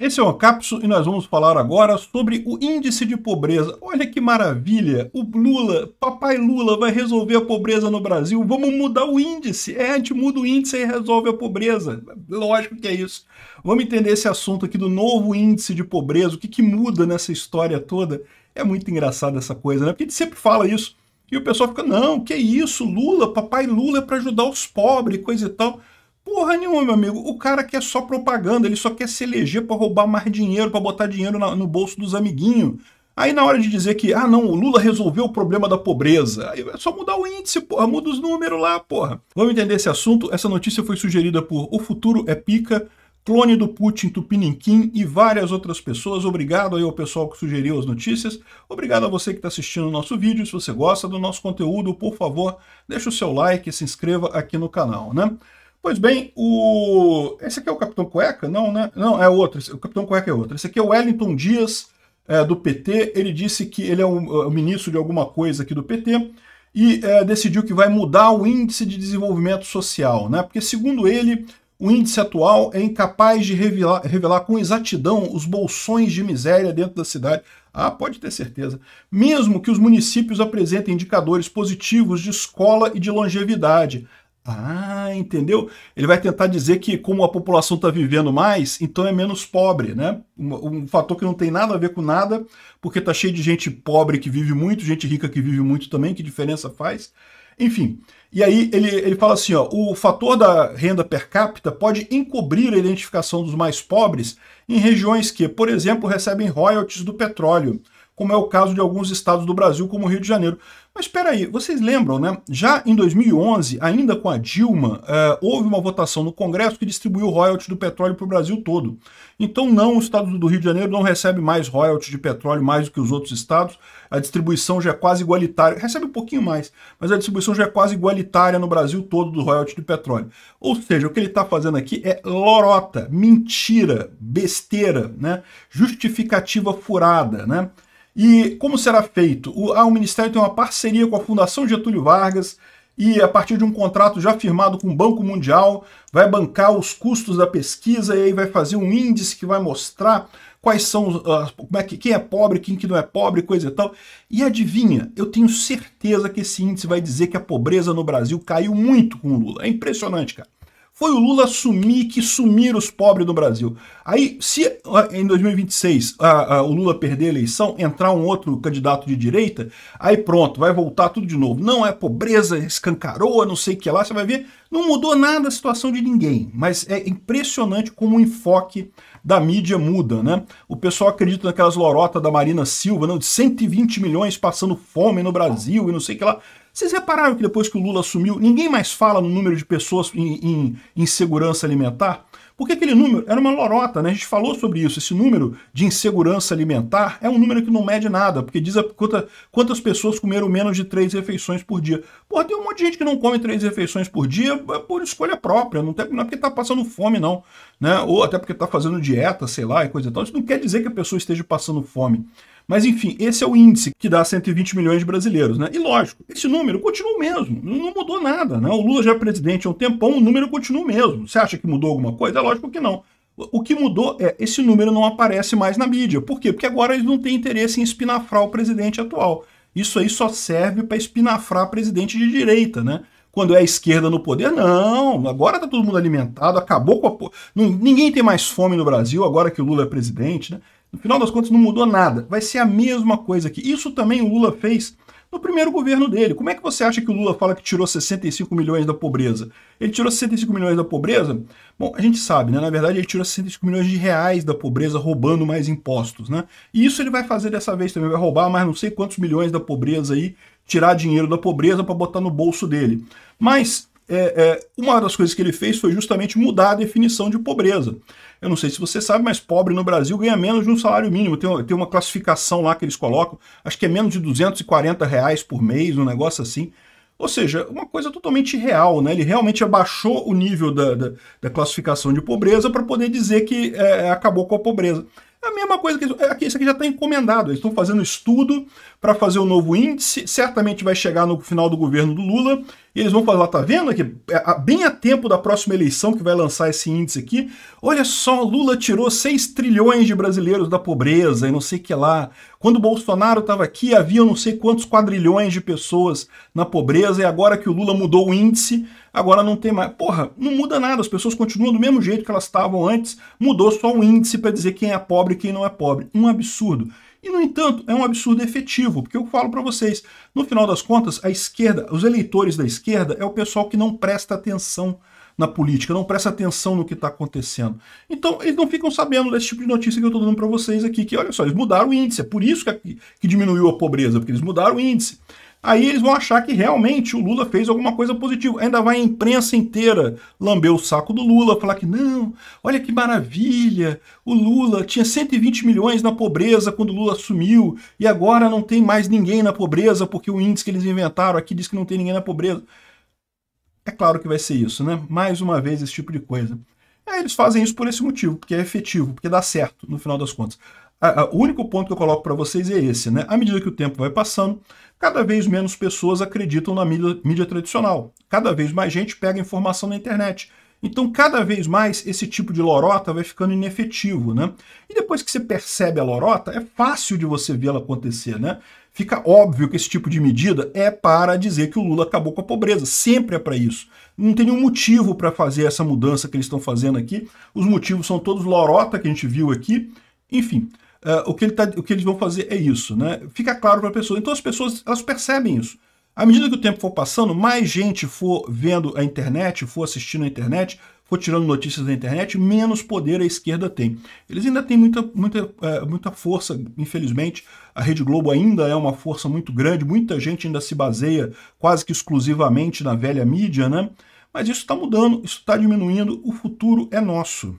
Esse é o Capso e nós vamos falar agora sobre o índice de pobreza. Olha que maravilha! O Lula, papai Lula, vai resolver a pobreza no Brasil. Vamos mudar o índice. É, a gente muda o índice e resolve a pobreza. Lógico que é isso. Vamos entender esse assunto aqui do novo índice de pobreza, o que, que muda nessa história toda. É muito engraçado essa coisa, né? Porque a gente sempre fala isso. E o pessoal fica, não, que isso, Lula, papai Lula é para ajudar os pobres, coisa e tal. Porra nenhuma, meu amigo. O cara quer só propaganda, ele só quer se eleger para roubar mais dinheiro, para botar dinheiro na, no bolso dos amiguinhos. Aí na hora de dizer que, ah não, o Lula resolveu o problema da pobreza, é só mudar o índice, porra, muda os números lá, porra. Vamos entender esse assunto? Essa notícia foi sugerida por O Futuro é Pica, clone do Putin Tupiniquim e várias outras pessoas. Obrigado aí ao pessoal que sugeriu as notícias. Obrigado a você que está assistindo o nosso vídeo. Se você gosta do nosso conteúdo, por favor, deixa o seu like e se inscreva aqui no canal, né? Pois bem, o... esse aqui é o Capitão Cueca? Não, né? Não, é outro. O Capitão Cueca é outro. Esse aqui é o Wellington Dias, é, do PT. Ele disse que ele é, é o, ministro de alguma coisa aqui do PT e é, decidiu que vai mudar o índice de desenvolvimento social, né? Porque, segundo ele, o índice atual é incapaz de revelar, revelar com exatidão os bolsões de miséria dentro da cidade. Ah, pode ter certeza. Mesmo que os municípios apresentem indicadores positivos de escola e de longevidade. Ah, entendeu? Ele vai tentar dizer que como a população está vivendo mais, então é menos pobre, né? Um, um, fator que não tem nada a ver com nada, porque tá cheio de gente pobre que vive muito, gente rica que vive muito também, que diferença faz? Enfim. E aí ele, ele fala assim, ó, o fator da renda per capita pode encobrir a identificação dos mais pobres em regiões que, por exemplo, recebem royalties do petróleo, como é o caso de alguns estados do Brasil, como o Rio de Janeiro. Mas espera aí, vocês lembram, né? Já em 2011, ainda com a Dilma, eh, houve uma votação no Congresso que distribuiu royalties do petróleo para o Brasil todo. Então, não, o estado do Rio de Janeiro não recebe mais royalties de petróleo mais do que os outros estados. A distribuição já é quase igualitária. Recebe um pouquinho mais, mas a distribuição já é quase igualitária no Brasil todo do royalties de petróleo. Ou seja, o que ele está fazendo aqui é lorota, mentira, besteira, né? Justificativa furada, né? E como será feito? O, ah, o Ministério tem uma parceria com a Fundação Getúlio Vargas e, a partir de um contrato já firmado com o Banco Mundial, vai bancar os custos da pesquisa e aí vai fazer um índice que vai mostrar quais são, uh, como é que, quem é pobre, quem que não é pobre, coisa e tal. E adivinha, eu tenho certeza que esse índice vai dizer que a pobreza no Brasil caiu muito com o Lula. É impressionante, cara foi o Lula sumir que sumir os pobres do Brasil. Aí, se em 2026 a, a, o Lula perder a eleição, entrar um outro candidato de direita, aí pronto, vai voltar tudo de novo. Não é pobreza, é escancaroua, não sei o que lá, você vai ver. Não mudou nada a situação de ninguém, mas é impressionante como o enfoque da mídia muda, né? O pessoal acredita naquelas lorotas da Marina Silva, não, de 120 milhões passando fome no Brasil e não sei o que lá. Vocês repararam que depois que o Lula assumiu, ninguém mais fala no número de pessoas em, insegurança alimentar? Porque aquele número era uma lorota, né? A gente falou sobre isso. Esse número de insegurança alimentar é um número que não mede nada, porque diz a, quanta, quantas pessoas comeram menos de três refeições por dia. Porra, tem um monte de gente que não come três refeições por dia é, por escolha própria, não, tem, não é porque tá passando fome, não. Né? Ou até porque tá fazendo dieta, sei lá, e coisa e tal. Isso não quer dizer que a pessoa esteja passando fome. Mas enfim, esse é o índice que dá 120 milhões de brasileiros, né? E lógico, esse número continua o mesmo, não mudou nada, né? O Lula já é presidente há um tempão, o número continua o mesmo. Você acha que mudou alguma coisa? É lógico que não. O que mudou é esse número não aparece mais na mídia. Por quê? Porque agora eles não têm interesse em espinafrar o presidente atual. Isso aí só serve para espinafrar presidente de direita, né? Quando é a esquerda no poder, não. Agora tá todo mundo alimentado, acabou com a. Ninguém tem mais fome no Brasil agora que o Lula é presidente, né? No final das contas, não mudou nada. Vai ser a mesma coisa aqui. Isso também o Lula fez no primeiro governo dele. Como é que você acha que o Lula fala que tirou 65 milhões da pobreza? Ele tirou 65 milhões da pobreza? Bom, a gente sabe, né? Na verdade, ele tirou 65 milhões de reais da pobreza roubando mais impostos, né? E isso ele vai fazer dessa vez também, vai roubar mais não sei quantos milhões da pobreza aí, tirar dinheiro da pobreza para botar no bolso dele. Mas é, é, uma das coisas que ele fez foi justamente mudar a definição de pobreza. Eu não sei se você sabe, mas pobre no Brasil ganha menos de um salário mínimo. Tem, tem uma classificação lá que eles colocam, acho que é menos de 240 reais por mês, um negócio assim. Ou seja, uma coisa totalmente real, né? Ele realmente abaixou o nível da, da, da classificação de pobreza para poder dizer que é, acabou com a pobreza. É a mesma coisa que é aqui, isso aqui já está encomendado. Eles estão fazendo estudo para fazer o um novo índice. Certamente vai chegar no final do governo do Lula e eles vão falar, tá vendo aqui é, bem a tempo da próxima eleição que vai lançar esse índice aqui, olha só, Lula tirou 6 trilhões de brasileiros da pobreza e não sei o que lá. Quando Bolsonaro estava aqui, havia não sei quantos quadrilhões de pessoas na pobreza e agora que o Lula mudou o índice, agora não tem mais. Porra, não muda nada, as pessoas continuam do mesmo jeito que elas estavam antes, mudou só o índice para dizer quem é pobre e quem não é pobre. Um absurdo. E, no entanto, é um absurdo efetivo, porque eu falo para vocês, no final das contas, a esquerda, os eleitores da esquerda, é o pessoal que não presta atenção na política, não presta atenção no que está acontecendo. Então, eles não ficam sabendo desse tipo de notícia que eu estou dando para vocês aqui, que olha só, eles mudaram o índice, é por isso que, que diminuiu a pobreza, porque eles mudaram o índice aí eles vão achar que realmente o Lula fez alguma coisa positiva. Ainda vai a imprensa inteira lamber o saco do Lula, falar que não, olha que maravilha, o Lula tinha 120 milhões na pobreza quando o Lula assumiu e agora não tem mais ninguém na pobreza porque o índice que eles inventaram aqui diz que não tem ninguém na pobreza. É claro que vai ser isso, né? Mais uma vez esse tipo de coisa. Aí é, eles fazem isso por esse motivo, porque é efetivo, porque dá certo no final das contas. A, a, o único ponto que eu coloco para vocês é esse, né? À medida que o tempo vai passando, cada vez menos pessoas acreditam na mídia, mídia tradicional. Cada vez mais gente pega informação na internet. Então, cada vez mais, esse tipo de lorota vai ficando inefetivo, né? E depois que você percebe a lorota, é fácil de você vê-la acontecer, né? Fica óbvio que esse tipo de medida é para dizer que o Lula acabou com a pobreza. Sempre é para isso. Não tem nenhum motivo para fazer essa mudança que eles estão fazendo aqui. Os motivos são todos lorota que a gente viu aqui. Enfim, é, o, que ele tá, o que eles vão fazer é isso, né? Fica claro para a pessoa. Então as pessoas elas percebem isso. À medida que o tempo for passando, mais gente for vendo a internet, for assistindo a internet, for tirando notícias da internet, menos poder a esquerda tem. Eles ainda têm muita, muita, é, muita força, infelizmente. A Rede Globo ainda é uma força muito grande, muita gente ainda se baseia quase que exclusivamente na velha mídia, né? Mas isso está mudando, isso está diminuindo, o futuro é nosso.